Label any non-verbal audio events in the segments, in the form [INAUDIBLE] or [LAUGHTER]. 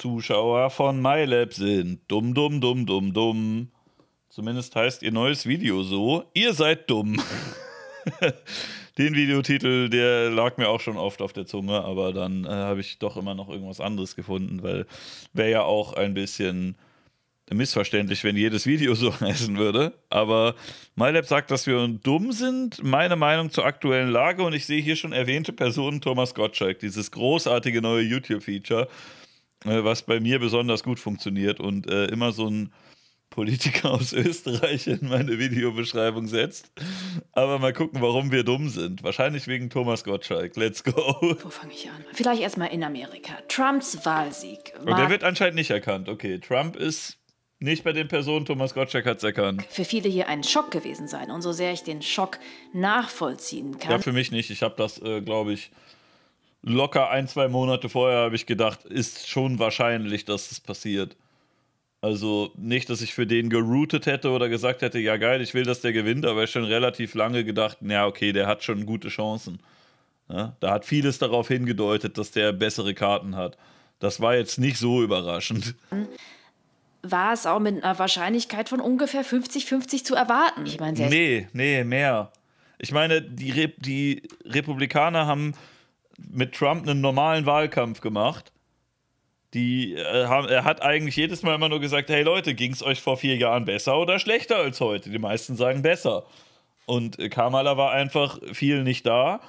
Zuschauer von MyLab sind. Dumm, dumm, dumm, dumm, dumm. Zumindest heißt ihr neues Video so. Ihr seid dumm. [LAUGHS] Den Videotitel, der lag mir auch schon oft auf der Zunge, aber dann äh, habe ich doch immer noch irgendwas anderes gefunden, weil wäre ja auch ein bisschen missverständlich, wenn jedes Video [LAUGHS] so heißen würde. Aber MyLab sagt, dass wir dumm sind. Meine Meinung zur aktuellen Lage und ich sehe hier schon erwähnte Personen Thomas Gottschalk, dieses großartige neue YouTube-Feature, äh, was bei mir besonders gut funktioniert und äh, immer so ein Politiker [LAUGHS] aus Österreich in meine Videobeschreibung setzt. Aber mal gucken, warum wir dumm sind. Wahrscheinlich wegen Thomas Gottschalk. Let's go. Wo fange ich an? Vielleicht erstmal in Amerika. Trumps Wahlsieg. Mark Und der wird anscheinend nicht erkannt. Okay, Trump ist nicht bei den Personen, Thomas Gottschalk hat es erkannt. Für viele hier ein Schock gewesen sein. Und so sehr ich den Schock nachvollziehen kann. Ja, für mich nicht. Ich habe das, äh, glaube ich, locker ein, zwei Monate vorher habe ich gedacht, ist schon wahrscheinlich, dass das passiert. Also nicht, dass ich für den geroutet hätte oder gesagt hätte, ja geil, ich will, dass der gewinnt, aber ich schon relativ lange gedacht, na okay, der hat schon gute Chancen. Ja, da hat vieles darauf hingedeutet, dass der bessere Karten hat. Das war jetzt nicht so überraschend. War es auch mit einer Wahrscheinlichkeit von ungefähr 50-50 zu erwarten? Ich meine, nee, nee, mehr. Ich meine, die, Re die Republikaner haben mit Trump einen normalen Wahlkampf gemacht. Die, äh, haben, er hat eigentlich jedes Mal immer nur gesagt, hey Leute, ging es euch vor vier Jahren besser oder schlechter als heute? Die meisten sagen besser. Und äh, Kamala war einfach viel nicht da.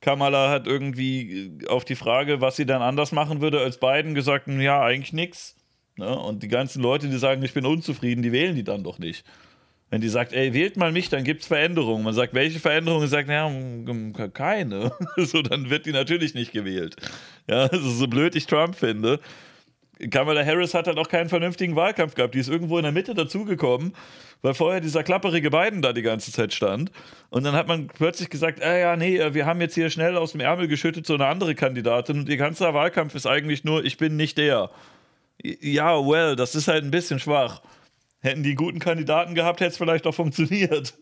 Kamala hat irgendwie äh, auf die Frage, was sie dann anders machen würde als Biden, gesagt, hm, ja, eigentlich nichts. Ne? Und die ganzen Leute, die sagen, ich bin unzufrieden, die wählen die dann doch nicht. Wenn die sagt, ey, wählt mal mich, dann gibt es Veränderungen. Man sagt, welche Veränderungen? Sie sagt, naja, hm, hm, keine. [LAUGHS] so, dann wird die natürlich nicht gewählt. Ja, also [LAUGHS] so blöd ich Trump finde. Kamala Harris hat halt auch keinen vernünftigen Wahlkampf gehabt. Die ist irgendwo in der Mitte dazugekommen, weil vorher dieser klapperige Biden da die ganze Zeit stand. Und dann hat man plötzlich gesagt, ah ja, nee, wir haben jetzt hier schnell aus dem Ärmel geschüttet so eine andere Kandidatin und ihr ganzer Wahlkampf ist eigentlich nur, ich bin nicht der. Ja, well, das ist halt ein bisschen schwach. Hätten die guten Kandidaten gehabt, hätte es vielleicht auch funktioniert.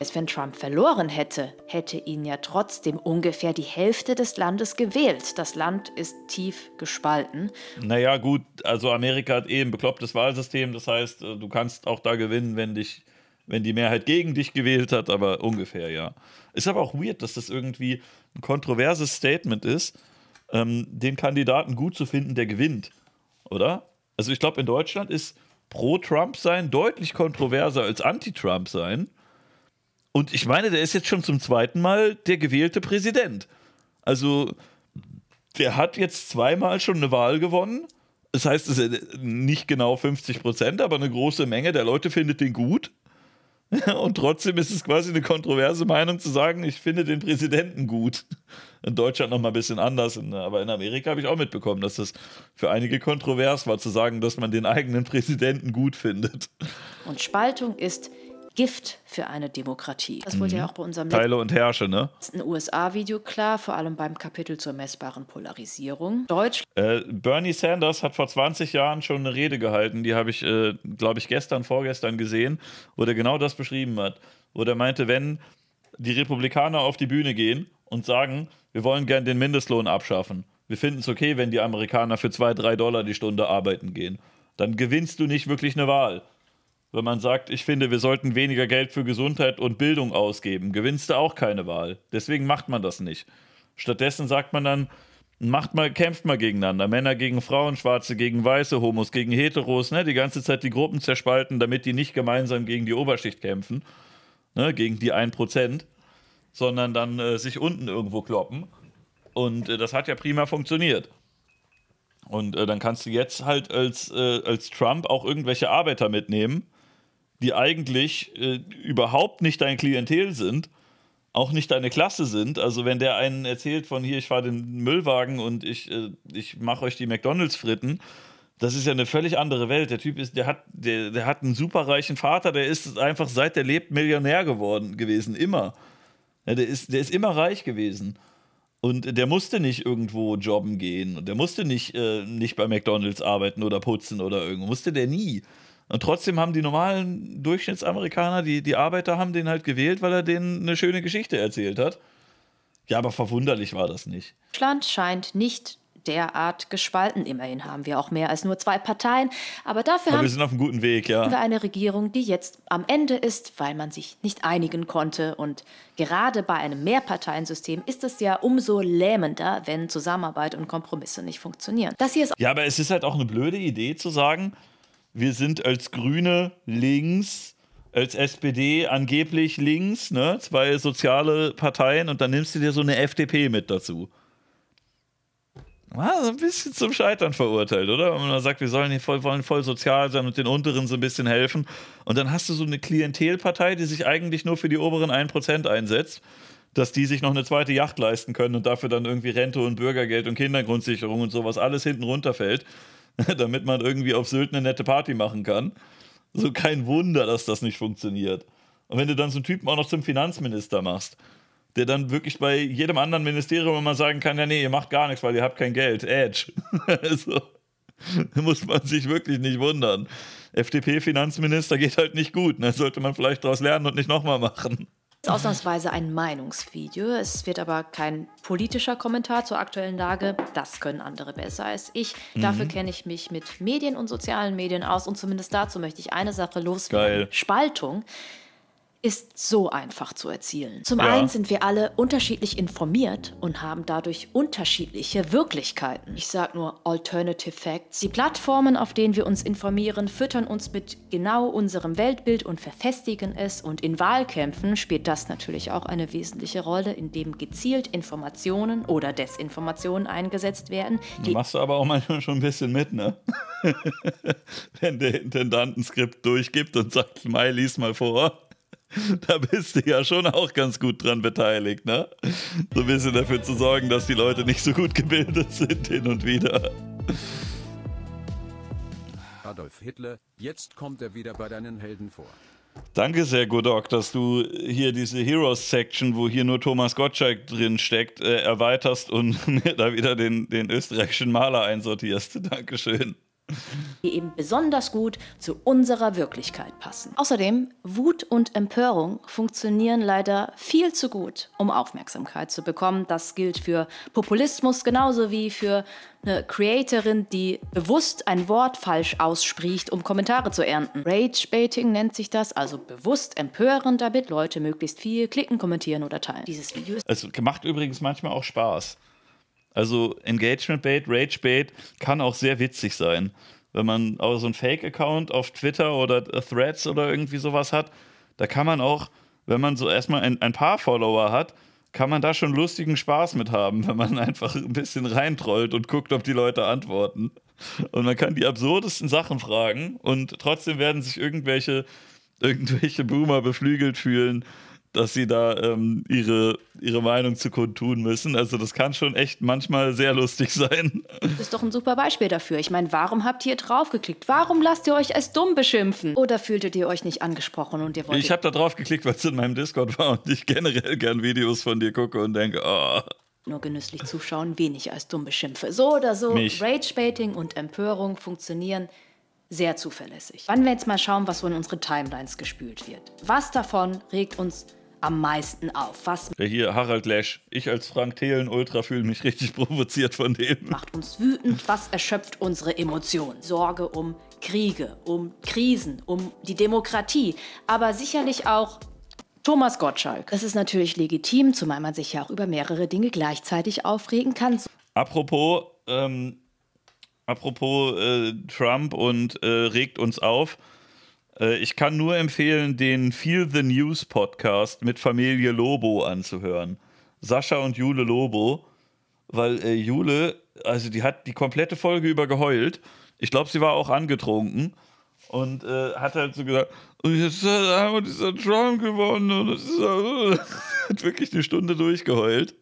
Selbst wenn Trump verloren hätte, hätte ihn ja trotzdem ungefähr die Hälfte des Landes gewählt. Das Land ist tief gespalten. Naja, gut, also Amerika hat eh ein beklopptes Wahlsystem. Das heißt, äh, du kannst auch da gewinnen, wenn dich, wenn die Mehrheit gegen dich gewählt hat, aber ungefähr, ja. Ist aber auch weird, dass das irgendwie ein kontroverses Statement ist, ähm, den Kandidaten gut zu finden, der gewinnt. Oder? Also ich glaube, in Deutschland ist Pro-Trump sein deutlich kontroverser als Anti-Trump sein. Und ich meine, der ist jetzt schon zum zweiten Mal der gewählte Präsident. Also, der hat jetzt zweimal schon eine Wahl gewonnen. Das heißt, es ist nicht genau 50 Prozent, aber eine große Menge der Leute findet den gut. [LAUGHS] Und trotzdem ist es quasi eine kontroverse Meinung zu sagen, ich finde den Präsidenten gut in Deutschland nochmal ein bisschen anders. aber in Amerika habe ich auch mitbekommen, dass das für einige kontrovers war, zu sagen, dass man den eigenen Präsidenten gut findet. Und Spaltung ist Gift für eine Demokratie. Das wurde mhm. ja auch bei unserem Teile und Herrsche, ne? Ein USA-Video klar, vor allem beim Kapitel zur messbaren Polarisierung. Deutsch. Äh, Bernie Sanders hat vor 20 Jahren schon eine Rede gehalten, die habe ich, äh, glaube ich, gestern, vorgestern gesehen, wo er genau das beschrieben hat. Wo er meinte, wenn die Republikaner auf die Bühne gehen und sagen, wir wollen gern den Mindestlohn abschaffen. Wir finden es okay, wenn die Amerikaner für zwei, drei Dollar die Stunde arbeiten gehen. Dann gewinnst du nicht wirklich eine Wahl. Wenn man sagt, ich finde, wir sollten weniger Geld für Gesundheit und Bildung ausgeben, gewinnst du auch keine Wahl. Deswegen macht man das nicht. Stattdessen sagt man dann, macht mal, kämpft mal gegeneinander. Männer gegen Frauen, Schwarze gegen Weiße, Homos gegen Heteros, ne? die ganze Zeit die Gruppen zerspalten, damit die nicht gemeinsam gegen die Oberschicht kämpfen, ne? gegen die 1% sondern dann äh, sich unten irgendwo kloppen. Und äh, das hat ja prima funktioniert. Und äh, dann kannst du jetzt halt als, äh, als Trump auch irgendwelche Arbeiter mitnehmen, die eigentlich äh, überhaupt nicht dein Klientel sind, auch nicht deine Klasse sind. Also wenn der einen erzählt von hier, ich fahre den Müllwagen und ich, äh, ich mache euch die McDonalds-Fritten, das ist ja eine völlig andere Welt. Der Typ ist, der hat, der, der hat einen superreichen Vater, der ist einfach seit der lebt Millionär geworden gewesen, immer. Ja, der, ist, der ist immer reich gewesen. Und der musste nicht irgendwo jobben gehen. Und der musste nicht, äh, nicht bei McDonalds arbeiten oder putzen oder irgendwo. Musste der nie. Und trotzdem haben die normalen Durchschnittsamerikaner, die, die Arbeiter, haben den halt gewählt, weil er denen eine schöne Geschichte erzählt hat. Ja, aber verwunderlich war das nicht. Deutschland scheint nicht derart gespalten. Immerhin haben wir auch mehr als nur zwei Parteien. Aber dafür Aber haben wir sind auf einem guten Weg, ja. wir eine Regierung, die jetzt am Ende ist, weil man sich nicht einigen konnte. Und gerade bei einem Mehrparteiensystem ist es ja umso lähmender, wenn Zusammenarbeit und Kompromisse nicht funktionieren. Das hier ist ja, aber es ist halt auch eine blöde Idee zu sagen, wir sind als Grüne links als SPD angeblich links, ne? zwei soziale Parteien und dann nimmst du dir so eine FDP mit dazu war ah, so ein bisschen zum Scheitern verurteilt, oder? Wenn man sagt, wir sollen hier voll, wollen voll sozial sein und den Unteren so ein bisschen helfen. Und dann hast du so eine Klientelpartei, die sich eigentlich nur für die oberen 1% einsetzt, dass die sich noch eine zweite Yacht leisten können und dafür dann irgendwie Rente und Bürgergeld und Kindergrundsicherung und sowas alles hinten runterfällt, [LAUGHS] damit man irgendwie auf Sylt eine nette Party machen kann. So kein Wunder, dass das nicht funktioniert. Und wenn du dann so einen Typen auch noch zum Finanzminister machst, der dann wirklich bei jedem anderen Ministerium immer sagen kann, ja nee, ihr macht gar nichts, weil ihr habt kein Geld. Edge. [LAUGHS] also, [LAUGHS] muss man sich wirklich nicht wundern. FDP-Finanzminister geht halt nicht gut. Ne? Sollte man vielleicht daraus lernen und nicht nochmal machen. Das ist ausnahmsweise ein Meinungsvideo. Es wird aber kein politischer Kommentar zur aktuellen Lage. Das können andere besser als ich. Mhm. Dafür kenne ich mich mit Medien und sozialen Medien aus. Und zumindest dazu möchte ich eine Sache loswerden. Spaltung ist so einfach zu erzielen. Zum ja. einen sind wir alle unterschiedlich informiert und haben dadurch unterschiedliche Wirklichkeiten. Ich sage nur Alternative Facts. Die Plattformen, auf denen wir uns informieren, füttern uns mit genau unserem Weltbild und verfestigen es. Und in Wahlkämpfen spielt das natürlich auch eine wesentliche Rolle, indem gezielt Informationen oder Desinformationen eingesetzt werden. Die machst du aber auch manchmal schon ein bisschen mit, ne? [LAUGHS] Wenn der Intendant ein Skript durchgibt und sagt, Mai, lies mal vor. [LAUGHS] da bist du ja schon auch ganz gut dran beteiligt, ne? So ein bisschen dafür zu sorgen, dass die Leute nicht so gut gebildet sind hin und wieder. Adolf Hitler, jetzt kommt er wieder bei deinen Helden vor. Danke sehr, Godok, dass du hier diese Heroes-Section, wo hier nur Thomas Gottschalk drin steckt, äh, erweiterst und [LAUGHS] mir da wieder den, den österreichischen Maler einsortierst. Dankeschön die eben besonders gut zu unserer Wirklichkeit passen. Außerdem, Wut und Empörung funktionieren leider viel zu gut, um Aufmerksamkeit zu bekommen. Das gilt für Populismus genauso wie für eine Creatorin, die bewusst ein Wort falsch ausspricht, um Kommentare zu ernten. Rage-Baiting nennt sich das, also bewusst empören, damit Leute möglichst viel klicken, kommentieren oder teilen. Dieses Video ist... Es macht übrigens manchmal auch Spaß. Also Engagement Bait, Rage Bait kann auch sehr witzig sein. Wenn man auch so einen Fake-Account auf Twitter oder Threads oder irgendwie sowas hat, da kann man auch, wenn man so erstmal ein, ein paar Follower hat, kann man da schon lustigen Spaß mit haben, [LAUGHS] wenn man einfach ein bisschen reintrollt und guckt, ob die Leute antworten. Und man kann die absurdesten Sachen fragen und trotzdem werden sich irgendwelche, irgendwelche Boomer beflügelt fühlen, dass sie da ähm, ihre, ihre Meinung zu kundtun müssen. Also das kann schon echt manchmal sehr lustig sein. Das ist doch ein super Beispiel dafür. Ich meine, warum habt ihr draufgeklickt? Warum lasst ihr euch als dumm beschimpfen? Oder fühltet ihr euch nicht angesprochen und ihr wollt... Ich habe da draufgeklickt, weil es in meinem Discord war und ich generell gern Videos von dir gucke und denke, oh, nur genüsslich zuschauen, wenig als dumm beschimpfe. So oder so, Rage-Baiting und Empörung funktionieren sehr zuverlässig. Wann wir jetzt mal schauen, was so in unsere Timelines gespült wird. Was davon regt uns am meisten auf? Was Hier, Harald Lesch. Ich als Frank Thelen Ultra fühle mich richtig [LAUGHS] provoziert von dem. macht uns wütend? Was erschöpft unsere Emotionen? Sorge um Kriege, um Krisen, um die Demokratie, aber sicherlich auch Thomas Gottschalk. Es ist natürlich legitim, zumal man sich ja auch über mehrere Dinge gleichzeitig aufregen kann. Apropos, ähm, apropos äh, Trump und äh, regt uns auf. Äh, ich kann nur empfehlen, den Feel the News Podcast mit Familie Lobo anzuhören. Sascha und Jule Lobo, weil äh, Jule, also die hat die komplette Folge über geheult. Ich glaube, sie war auch angetrunken und äh, hat halt so gesagt, und jetzt äh, haben wir dieser Trump gewonnen und es ist, äh, [LAUGHS] hat wirklich eine Stunde durchgeheult.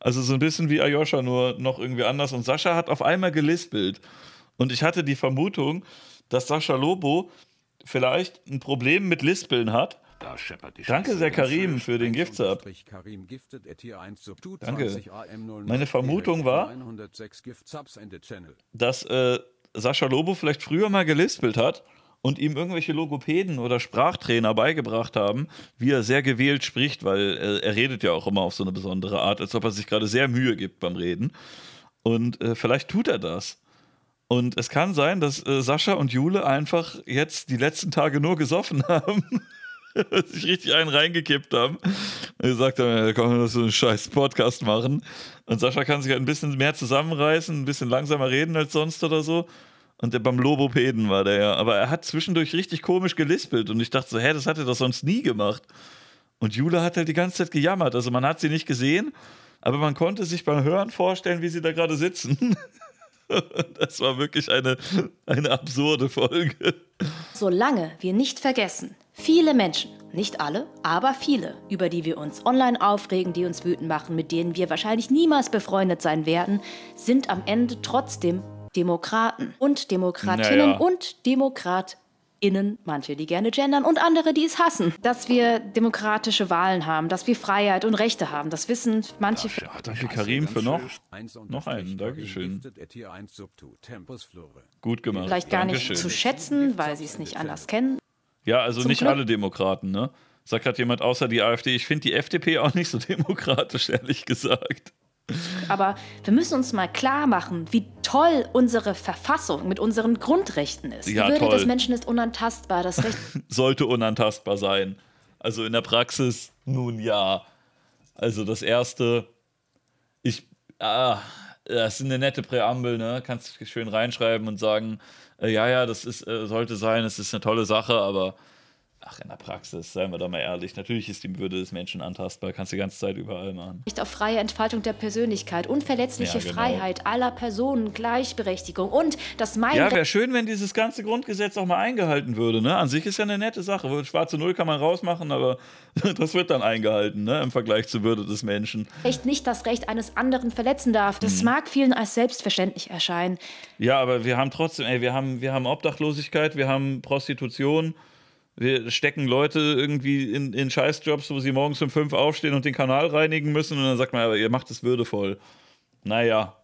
Also so ein bisschen wie Ayosha, nur noch irgendwie anders. Und Sascha hat auf einmal gelispelt. Und ich hatte die Vermutung, dass Sascha Lobo vielleicht ein Problem mit Lispeln hat. Danke sehr, Karim, für den Giftsub. Danke. Meine Vermutung war, dass äh, Sascha Lobo vielleicht früher mal gelispelt hat und ihm irgendwelche Logopäden oder Sprachtrainer beigebracht haben, wie er sehr gewählt spricht, weil äh, er redet ja auch immer auf so eine besondere Art, als ob er sich gerade sehr Mühe gibt beim Reden. Und äh, vielleicht tut er das. Und es kann sein, dass äh, Sascha und Jule einfach jetzt die letzten Tage nur gesoffen [LAUGHS] haben. sich richtig einen reingekippt haben. Und gesagt haben, ja, komm, lass so einen scheiß Podcast machen. Und Sascha kann sich halt ein bisschen mehr zusammenreißen, ein bisschen langsamer reden als sonst oder so. Und der beim Lobopäden war der ja. Aber er hat zwischendurch richtig komisch gelispelt. Und ich dachte so, hä, das hat er doch sonst nie gemacht. Und Jule hat halt die ganze Zeit gejammert. Also man hat sie nicht gesehen, aber man konnte sich beim Hören vorstellen, wie sie da gerade sitzen. [LAUGHS] [LAUGHS] Das war wirklich eine, eine absurde Folge. Solange wir nicht vergessen, viele Menschen, nicht alle, aber viele, über die wir uns online aufregen, die uns wütend machen, mit denen wir wahrscheinlich niemals befreundet sein werden, sind am Ende trotzdem Demokraten und Demokratinnen naja. und Demokraten. Innen, manche, die gerne gendern und andere, die es hassen. Dass wir demokratische Wahlen haben, dass wir Freiheit und Rechte haben, das wissen manche. Ja, ja, danke Karim für noch, noch einen, Dankeschön. Gut gemacht. Vielleicht gar nicht zu schätzen, weil sie es nicht anders kennen. Ja, also Zum nicht Glück. alle Demokraten, ne? Sagt gerade jemand außer die AfD, ich finde die FDP auch nicht so demokratisch, [LAUGHS] ehrlich gesagt. Aber wir müssen uns mal klar machen, wie toll unsere Verfassung mit unseren Grundrechten ist. Ja, die Würde toll. des Menschen ist unantastbar. Das Recht [LAUGHS] sollte unantastbar sein. Also in der Praxis, nun ja. Also das erste, ich, ah, das ist eine nette Präambel, ne? Kannst schön reinschreiben und sagen, äh, ja, ja, das ist, äh, sollte sein, es ist eine tolle Sache, aber Ach, in der Praxis, seien wir doch mal ehrlich. Natürlich ist die Würde des Menschen antastbar, kannst du die ganze Zeit überall machen. Nicht auf freie Entfaltung der Persönlichkeit, unverletzliche ja, genau. Freiheit aller Personen, Gleichberechtigung und das mein. Ja, wäre schön, wenn dieses ganze Grundgesetz auch mal eingehalten würde. Ne? An sich ist ja eine nette Sache. Schwarze Null kann man rausmachen, aber [LAUGHS] das wird dann eingehalten ne? im Vergleich zur Würde des Menschen. Recht nicht das Recht eines anderen verletzen darf. Das hm. mag vielen als selbstverständlich erscheinen. Ja, aber wir haben trotzdem, ey, wir haben, wir haben Obdachlosigkeit, wir haben Prostitution. Wir stecken Leute irgendwie in, in Scheißjobs, wo sie morgens um fünf aufstehen und den Kanal reinigen müssen und dann sagt man, aber ihr macht es würdevoll. Naja,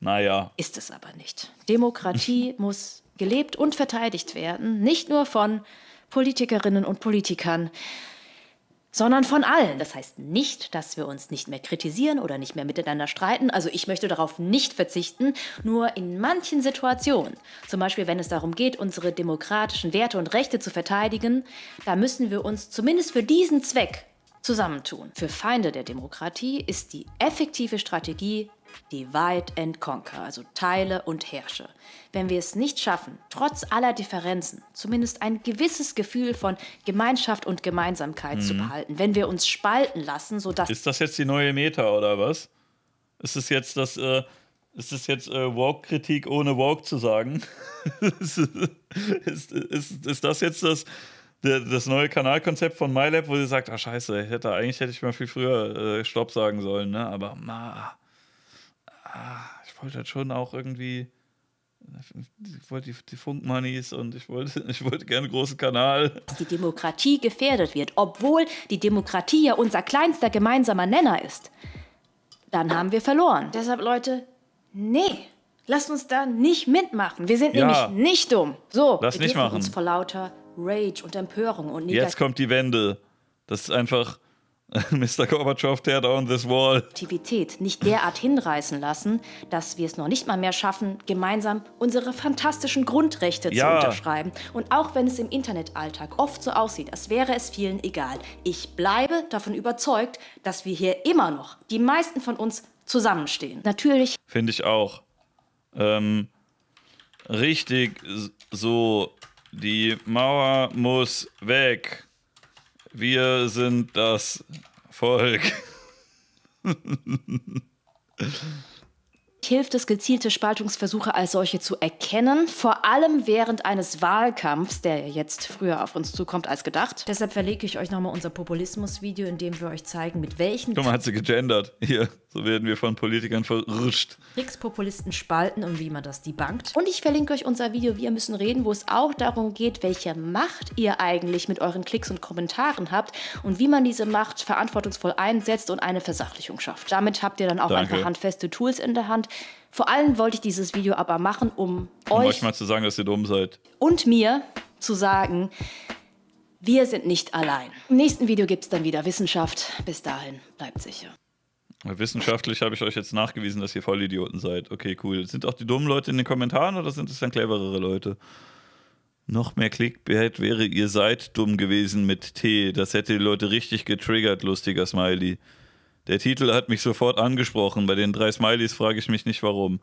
naja. Ist es aber nicht. Demokratie [LAUGHS] muss gelebt und verteidigt werden, nicht nur von Politikerinnen und Politikern, sondern von allen. Das heißt nicht, dass wir uns nicht mehr kritisieren oder nicht mehr miteinander streiten. Also ich möchte darauf nicht verzichten, nur in manchen Situationen, zum Beispiel wenn es darum geht, unsere demokratischen Werte und Rechte zu verteidigen, da müssen wir uns zumindest für diesen Zweck zusammentun. Für Feinde der Demokratie ist die effektive Strategie Divide and Conquer, also teile und herrsche. Wenn wir es nicht schaffen, trotz aller Differenzen zumindest ein gewisses Gefühl von Gemeinschaft und Gemeinsamkeit mhm. zu behalten, wenn wir uns spalten lassen, sodass. Ist das jetzt die neue Meta oder was? Ist es jetzt das. Äh ist es jetzt äh, Woke-Kritik ohne Woke zu sagen? [LAUGHS] ist, ist, ist, ist, das jetzt das, das neue Kanalkonzept von MyLab, wo sie sagt, ah scheiße, hätte, eigentlich hätte ich mal viel früher äh, Stopp sagen sollen, ne? aber ma, Ah, ich wollte halt schon auch irgendwie, ich wollte die, die Funkmoneys und ich wollte, [LAUGHS] ich wollte gerne einen großen Kanal. Dass die Demokratie gefährdet wird, obwohl die Demokratie ja unser kleinster gemeinsamer Nenner ist. Dann haben wir verloren. Deshalb, Leute, nee, lasst uns da nicht mitmachen. Wir sind ja. nämlich nicht dumm. So, Lass wir nicht machen. uns vor lauter Rage und Empörung und Negativ Jetzt kommt die Wende. Das ist einfach [LAUGHS] Mr. Gorbatschow, tear down this wall. Aktivität nicht derart hinreißen lassen, dass wir es noch nicht mal mehr schaffen, gemeinsam unsere fantastischen Grundrechte ja. zu unterschreiben. Und auch wenn es im Internetalltag oft so aussieht, als wäre es vielen egal, ich bleibe davon überzeugt, dass wir hier immer noch, die meisten von uns, zusammenstehen. Natürlich. Finde ich auch. Ähm, richtig so, die Mauer muss weg. Wir sind das Volk. hilft es, gezielte Spaltungsversuche als solche zu erkennen, vor allem während eines Wahlkampfs, der jetzt früher auf uns zukommt als gedacht. Deshalb verlege ich euch nochmal unser Populismus-Video, in dem wir euch zeigen, mit welchen. Guck mal, hat sie gegendert. Hier. So werden wir von Politikern verrutscht. Tricks spalten und wie man das debunkt. Und ich verlinke euch unser Video Wir müssen reden, wo es auch darum geht, welche Macht ihr eigentlich mit euren Klicks und Kommentaren habt und wie man diese Macht verantwortungsvoll einsetzt und eine Versachlichung schafft. Damit habt ihr dann auch Danke. einfach handfeste Tools in der Hand. Vor allem wollte ich dieses Video aber machen, um, um euch, euch mal zu sagen, dass ihr dumm seid. Und mir zu sagen, wir sind nicht allein. Im nächsten Video gibt es dann wieder Wissenschaft. Bis dahin, bleibt sicher. Wissenschaftlich habe ich euch jetzt nachgewiesen, dass ihr Vollidioten seid. Okay, cool. Sind auch die dummen Leute in den Kommentaren oder sind es dann cleverere Leute? Noch mehr Clickbait wäre, ihr seid dumm gewesen mit T. Das hätte die Leute richtig getriggert, lustiger Smiley. Der Titel hat mich sofort angesprochen. Bei den drei Smileys frage ich mich nicht warum.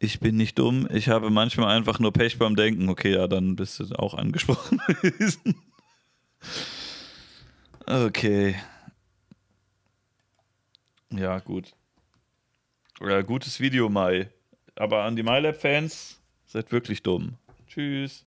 Ich bin nicht dumm, ich habe manchmal einfach nur Pech beim Denken. Okay, ja, dann bist du auch angesprochen [LAUGHS] gewesen. Okay. Ja, gut. Oder gutes Video, Mai. Aber an die MyLab-Fans, seid wirklich dumm. Tschüss.